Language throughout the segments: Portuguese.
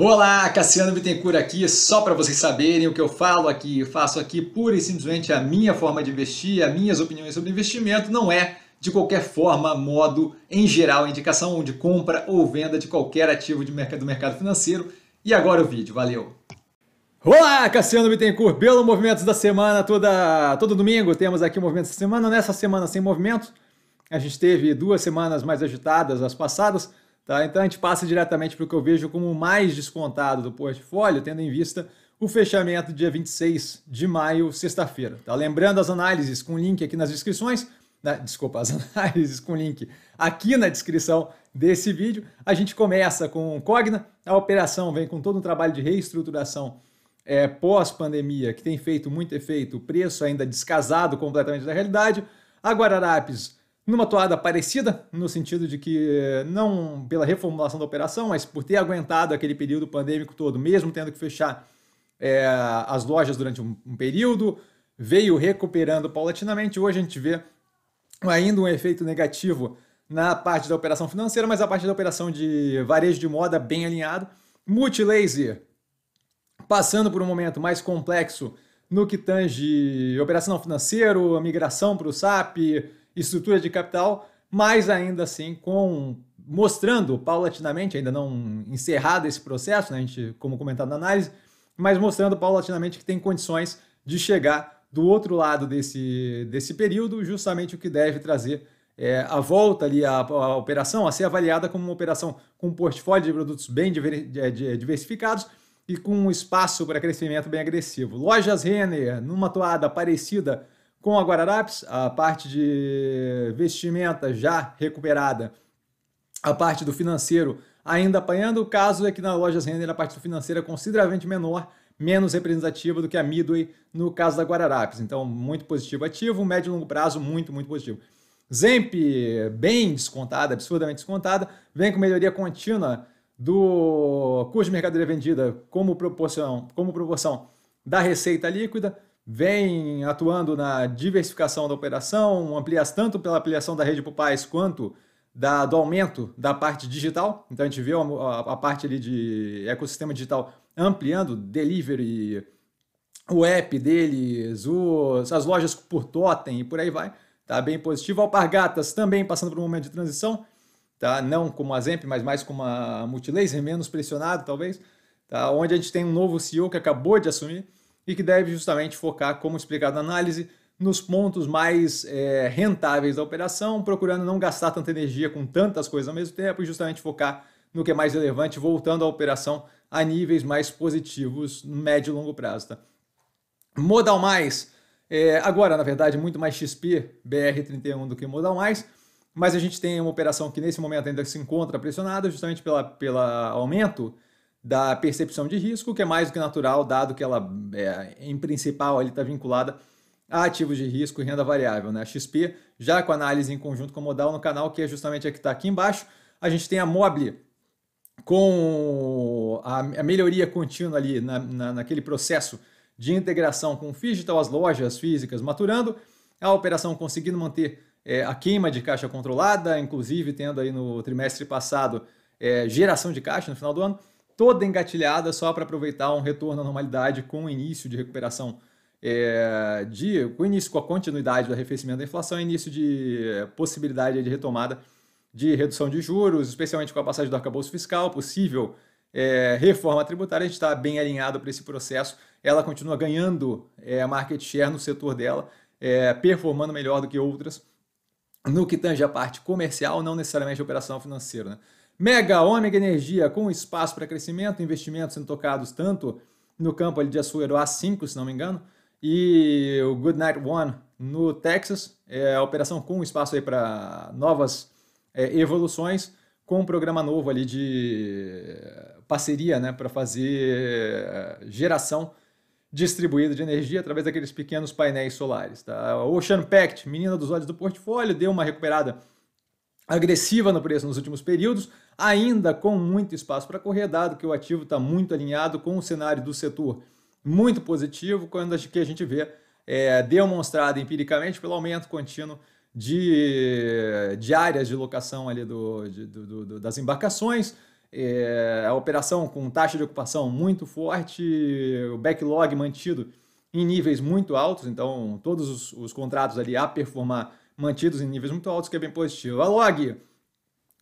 Olá, Cassiano Bittencourt aqui, só para vocês saberem o que eu falo aqui, eu faço aqui pura e simplesmente a minha forma de investir, as minhas opiniões sobre investimento, não é de qualquer forma, modo, em geral, indicação de compra ou venda de qualquer ativo de mercado, do mercado financeiro. E agora o vídeo, valeu! Olá, Cassiano Bittencourt, belo Movimentos da Semana, toda, todo domingo temos aqui o Movimentos da Semana, nessa semana sem movimento, a gente teve duas semanas mais agitadas as passadas, Tá? Então a gente passa diretamente para o que eu vejo como o mais descontado do portfólio, tendo em vista o fechamento dia 26 de maio, sexta-feira. Tá? Lembrando as análises com link aqui nas descrições, na, né? desculpa, as análises com link aqui na descrição desse vídeo. A gente começa com Cogna, a operação vem com todo um trabalho de reestruturação é, pós-pandemia que tem feito muito efeito, o preço ainda descasado completamente da realidade. A Guararapes numa toada parecida, no sentido de que eh, não pela reformulação da operação, mas por ter aguentado aquele período pandêmico todo, mesmo tendo que fechar é, as lojas durante um, um, período, veio recuperando paulatinamente. Hoje a gente vê ainda um efeito negativo na parte da operação financeira, mas a parte da operação de varejo de moda bem alinhado. Multilaser passando por um momento mais complexo no que tange operação financeiro, migração para o SAP, estrutura de capital, mas ainda assim com mostrando paulatinamente, ainda não encerrado esse processo, né, a gente, como comentado na análise, mas mostrando paulatinamente que tem condições de chegar do outro lado desse, desse período, justamente o que deve trazer é, a volta ali à, operação, a ser avaliada como uma operação com um portfólio de produtos bem diversificados e com um espaço para crescimento bem agressivo. Lojas Renner, numa toada parecida com a Guararapes, a parte de vestimenta já recuperada, a parte do financeiro ainda apanhando. O caso é que na Lojas Renner a parte do financeiro é consideravelmente menor, menos representativa do que a Midway no caso da Guararapes. Então, muito positivo ativo, médio e longo prazo, muito, muito positivo. Zemp, bem descontada, absurdamente descontada, vem com melhoria contínua do custo de mercadoria vendida como proporção, como proporção da receita líquida vem atuando na diversificação da operação, amplias tanto pela ampliação da rede país quanto da, do aumento da parte digital. Então a gente vê a, a, a parte ali de ecossistema digital ampliando, delivery, o app deles, os, as lojas por totem e por aí vai. Tá bem positivo. Alpargatas também passando por um momento de transição, tá? Não como a Zemp, mas mais como a Multilaser, menos pressionado talvez, tá? Onde a gente tem um novo CEO que acabou de assumir e que deve justamente focar, como explicado na análise, nos pontos mais é, rentáveis da operação, procurando não gastar tanta energia com tantas coisas ao mesmo tempo e justamente focar no que é mais relevante, voltando a operação a níveis mais positivos no médio e longo prazo. Tá? Modal Mais, é, agora na verdade muito mais XP BR31 do que Modal Mais, mas a gente tem uma operação que nesse momento ainda se encontra pressionada justamente pela, pela aumento da percepção de risco, que é mais do que natural, dado que ela, é, em principal, está vinculada a ativos de risco e renda variável. Né? A XP, já com análise em conjunto com modal no canal, que é justamente a que está aqui embaixo, a gente tem a Mobile com a, a melhoria contínua ali na, na, naquele processo de integração com o digital, as lojas físicas maturando, a operação conseguindo manter é, a queima de caixa controlada, inclusive tendo aí no trimestre passado é, geração de caixa no final do ano, toda engatilhada só para aproveitar um retorno à normalidade com o início de recuperação é, de, com o início, com a continuidade do arrefecimento da inflação, início de é, possibilidade de retomada de redução de juros, especialmente com a passagem do arcabouço fiscal, possível é, reforma tributária, a gente está bem alinhado para esse processo. Ela continua ganhando é, market share no setor dela, é, performando melhor do que outras no que tange a parte comercial, não necessariamente a operação financeira. Né? Mega Ômega Energia, com espaço para crescimento, investimentos sendo tocados tanto no campo ali de Açuero A5, se não me engano, e o Good Night One no Texas, é a operação com espaço aí para novas é, evoluções, com um programa novo ali de eh, parceria, né, para fazer eh, geração distribuída de energia através daqueles pequenos painéis solares, tá? Ocean Pact, menina dos olhos do portfólio, deu uma recuperada agressiva no preço nos últimos períodos, ainda com muito espaço para correr, dado que o ativo está muito alinhado com o cenário do setor muito positivo, quando a, que a gente vê é, demonstrado empiricamente pelo aumento contínuo de, de áreas de locação ali do, de, do, do das embarcações, é, a operação com taxa de ocupação muito forte, o backlog mantido em níveis muito altos, então todos os, os contratos ali a performar mantidos em níveis muito altos, que é bem positivo. A log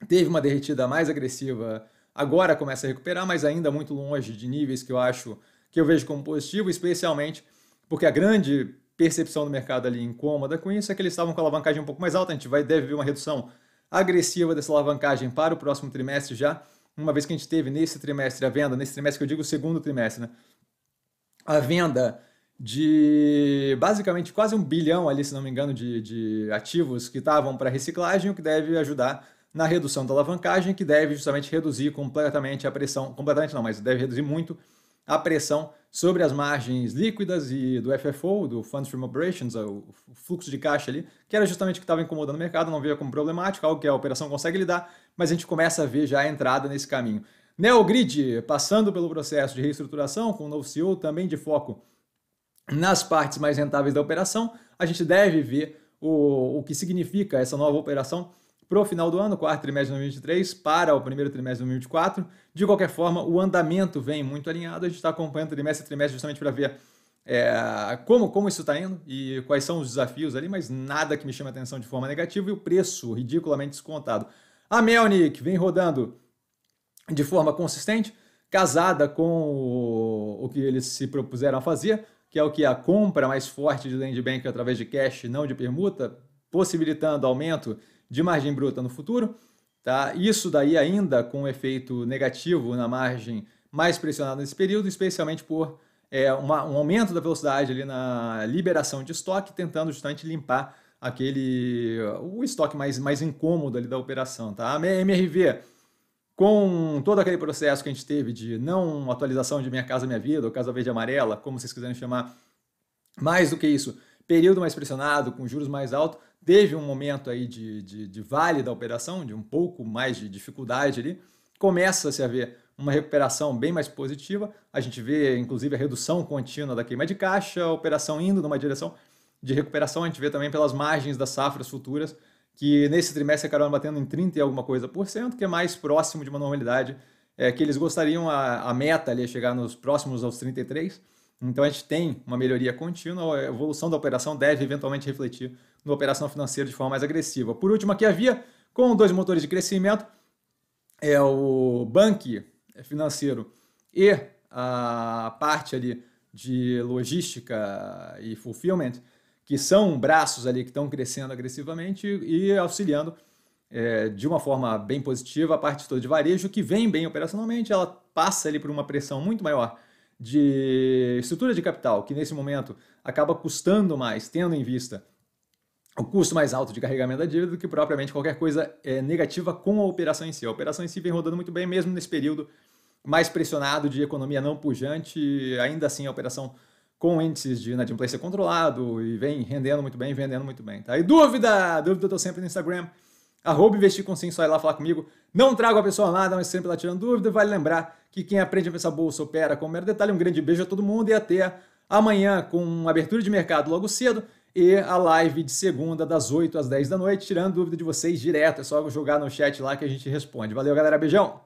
teve uma derretida mais agressiva, agora começa a recuperar, mas ainda muito longe de níveis que eu acho que eu vejo como positivo, especialmente porque a grande percepção do mercado ali incômoda com isso é que eles estavam com a alavancagem um pouco mais alta, a gente vai deve ver uma redução agressiva dessa alavancagem para o próximo trimestre já, uma vez que a gente teve nesse trimestre a venda, nesse trimestre que eu digo segundo trimestre, né? A venda de basicamente quase um bilhão ali, se não me engano, de, de ativos que estavam para reciclagem, o que deve ajudar na redução da alavancagem, que deve justamente reduzir completamente a pressão, completamente não, mas deve reduzir muito a pressão sobre as margens líquidas e do FFO, do Funds From Operations, o fluxo de caixa ali, que era justamente o que estava incomodando o mercado, não via como problemático, algo que a operação consegue lidar, mas a gente começa a ver já a entrada nesse caminho. Neogrid, passando pelo processo de reestruturação, com o novo CEO também de foco nas partes mais rentáveis da operação, a gente deve ver o, o que significa essa nova operação para o final do ano, quarto trimestre de 2023, para o primeiro trimestre de 2024. De qualquer forma, o andamento vem muito alinhado. A gente está acompanhando trimestre a trimestre justamente para ver é, como, como isso está indo e quais são os desafios ali, mas nada que me chame a atenção de forma negativa e o preço ridiculamente descontado. A Melnik vem rodando de forma consistente, casada com o, o que eles se propuseram a fazer, que é o que a compra mais forte de land bank através de cash, não de permuta, possibilitando aumento de margem bruta no futuro. Tá? Isso daí ainda com um efeito negativo na margem mais pressionada nesse período, especialmente por é, uma, um aumento da velocidade ali na liberação de estoque, tentando justamente limpar aquele o estoque mais, mais incômodo ali da operação. Tá? A MRV com todo aquele processo que a gente teve de não atualização de Minha Casa Minha Vida, ou Casa Verde Amarela, como vocês quiserem chamar, mais do que isso, período mais pressionado, com juros mais altos, teve um momento aí de, de, de vale da operação, de um pouco mais de dificuldade ali, começa-se a ver uma recuperação bem mais positiva, a gente vê inclusive a redução contínua da queima de caixa, a operação indo numa direção de recuperação, a gente vê também pelas margens das safras futuras, que nesse trimestre acabaram batendo em 30 e alguma coisa por cento, que é mais próximo de uma normalidade é, que eles gostariam, a, a meta ali é chegar nos próximos aos 33%. Então a gente tem uma melhoria contínua, a evolução da operação deve eventualmente refletir na operação financeira de forma mais agressiva. Por último, aqui a Via, com dois motores de crescimento, é o banco financeiro e a parte ali de logística e fulfillment, que são braços ali que estão crescendo agressivamente e auxiliando é, de uma forma bem positiva a parte toda de varejo, que vem bem operacionalmente, ela passa ali por uma pressão muito maior de estrutura de capital, que nesse momento acaba custando mais, tendo em vista o custo mais alto de carregamento da dívida do que propriamente qualquer coisa é, negativa com a operação em si. A operação em si vem rodando muito bem, mesmo nesse período mais pressionado de economia não pujante, ainda assim a operação com índices de inadimplência controlado e vem rendendo muito bem, vendendo muito bem. Tá? E dúvida, dúvida eu tô sempre no Instagram, arroba investir com sim, só ir lá falar comigo. Não trago a pessoa nada, mas é sempre lá tirando dúvida. Vale lembrar que quem aprende a pensar bolsa opera com mero detalhe. Um grande beijo a todo mundo e até amanhã com abertura de mercado logo cedo e a live de segunda das 8 às 10 da noite, tirando dúvida de vocês direto. É só jogar no chat lá que a gente responde. Valeu, galera. Beijão!